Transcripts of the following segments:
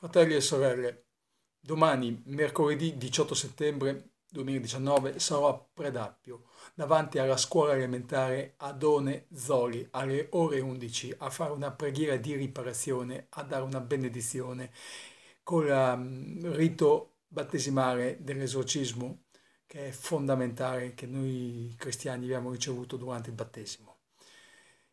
Fratelli e sorelle, domani, mercoledì 18 settembre 2019, sarò a Predappio, davanti alla scuola elementare Adone Zoli, alle ore 11, a fare una preghiera di riparazione, a dare una benedizione con il mm, rito battesimale dell'esorcismo che è fondamentale che noi cristiani abbiamo ricevuto durante il battesimo.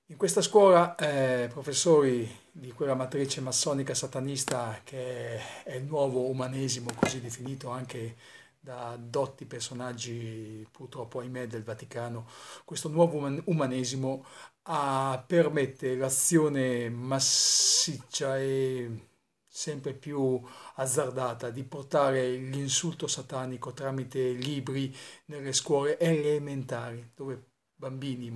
In questa scuola eh, professori di quella matrice massonica satanista che è il nuovo umanesimo, così definito anche da dotti personaggi purtroppo ahimè del Vaticano, questo nuovo umanesimo ah, permette l'azione massiccia e sempre più azzardata di portare l'insulto satanico tramite libri nelle scuole elementari dove bambini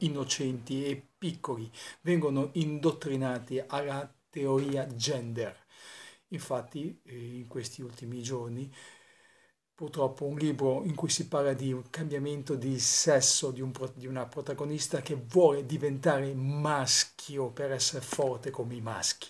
innocenti e piccoli vengono indottrinati alla teoria gender. Infatti eh, in questi ultimi giorni purtroppo un libro in cui si parla di un cambiamento di sesso di, un, di una protagonista che vuole diventare maschio per essere forte come i maschi.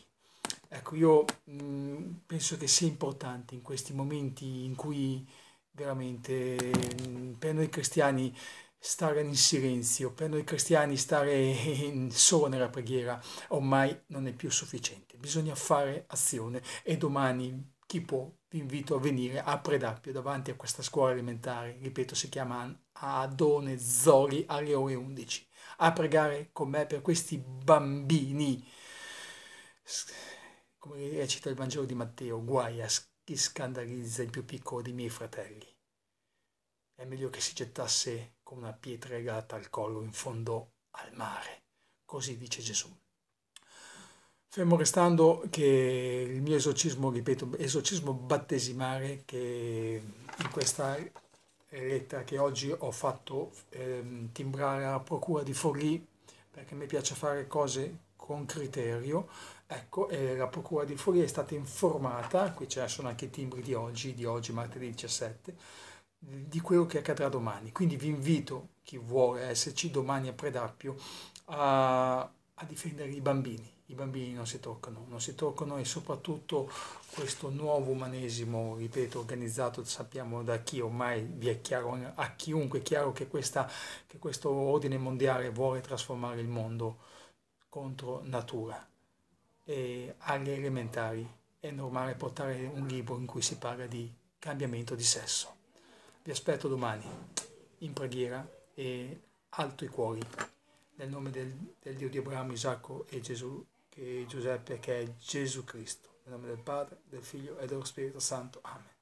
Ecco, io mh, mm, penso che sia importante in questi momenti in cui veramente mh, mm, per noi cristiani stare in silenzio, per noi cristiani stare in, solo nella preghiera ormai non è più sufficiente, bisogna fare azione e domani chi può vi invito a venire a Predappio davanti a questa scuola elementare, ripeto si chiama Adone Zoli alle ore 11, a pregare con me per questi bambini, come recita il Vangelo di Matteo, guai a chi scandalizza il più piccolo dei miei fratelli. È meglio che si gettasse con una pietra legata al collo in fondo al mare. Così dice Gesù. Fermo restando che il mio esorcismo, ripeto, esorcismo battesimale che in questa lettera che oggi ho fatto eh, timbrare alla procura di Forlì, perché mi piace fare cose con criterio, ecco, eh, la procura di Forlì è stata informata, qui ci sono anche i timbri di oggi, di oggi martedì 17, di quello che accadrà domani. Quindi vi invito, chi vuole esserci domani a Predappio, a, a difendere i bambini. I bambini non si toccano, non si toccano e soprattutto questo nuovo umanesimo, ripeto, organizzato, sappiamo da chi ormai vi è chiaro, a chiunque è chiaro che, questa, che questo ordine mondiale vuole trasformare il mondo contro natura. E alle elementari è normale portare un libro in cui si parla di cambiamento di sesso. Vi aspetto domani in preghiera e alto i cuori nel nome del, del Dio di Abramo, Isacco e Gesù, che Giuseppe che è Gesù Cristo. Nel nome del Padre, del Figlio e dello Spirito Santo. Amen.